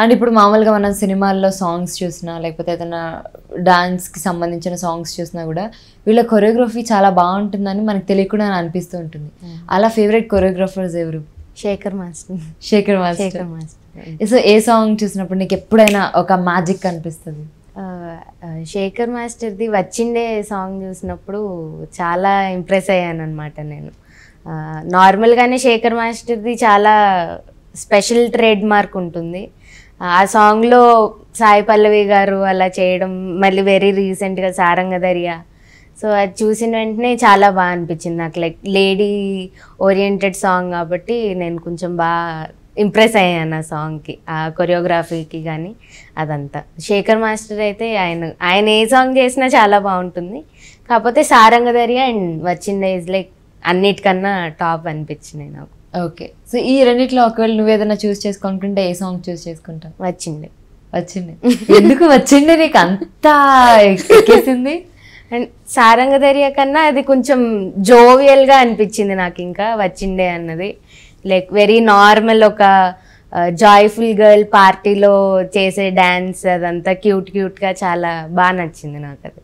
and ఇప్పుడు మామూలుగా మనం సినిమాల్లో సాంగ్స్ చూసినా లేకపోతే ఏదైనా డాన్స్కి సంబంధించిన సాంగ్స్ చూసినా కూడా వీళ్ళ కొరియోగ్రఫీ చాలా బాగుంటుందని మనకు తెలియకుండా అనిపిస్తూ ఉంటుంది అలా ఫేవరెట్ కొరియోగ్రాఫర్స్ ఎవరు Shekhar master Shekhar master Shekhar master so ఏ సాంగ్ చూసినప్పుడు నీకు ఎప్పుడైనా ఒక మ్యాజిక్ అనిపిస్తుంది శేఖర్ మాస్టర్ది వచ్చిండే సాంగ్ చూసినప్పుడు చాలా ఇంప్రెస్ అయ్యాను అనమాట నేను నార్మల్గానే శేఖర్ మాస్టర్ది చాలా స్పెషల్ ట్రేడ్ మార్క్ ఉంటుంది ఆ సాంగ్లో సాయి పల్లవి గారు అలా చేయడం మళ్ళీ వెరీ రీసెంట్గా సారంగ దర్యా సో అది చూసిన వెంటనే చాలా బాగా అనిపించింది నాకు లైక్ లేడీ ఓరియంటెడ్ సాంగ్ కాబట్టి నేను కొంచెం బాగా ఇంప్రెస్ అయ్యాను ఆ సాంగ్కి ఆ కొరియోగ్రఫీకి కానీ అదంతా శేఖర్ మాస్టర్ అయితే ఆయన ఆయన ఏ సాంగ్ చేసినా చాలా బాగుంటుంది కాకపోతే సారంగ దర్యా అండ్ వచ్చింది ఏజ్ లైక్ అన్నిటికన్నా టాప్ అనిపించినాయి నాకు ఓకే సో ఈ రెండిట్లో ఒకవేళ నువ్వు ఏదైనా చూస్ చేసుకుంటుంటే ఏ సాంగ్ చూస్ చేసుకుంటావు వచ్చింది వచ్చింది ఎందుకు వచ్చింది నీకు అంత ఎక్కేసింది అండ్ సారంగ దర్య కన్నా అది కొంచెం జోవియల్గా అనిపించింది నాకు ఇంకా వచ్చిండే అన్నది లైక్ వెరీ నార్మల్ ఒక జాయ్ఫుల్ గర్ల్ పార్టీలో చేసే డ్యాన్స్ అదంతా క్యూట్ క్యూట్గా చాలా బాగా నచ్చింది నాకు అది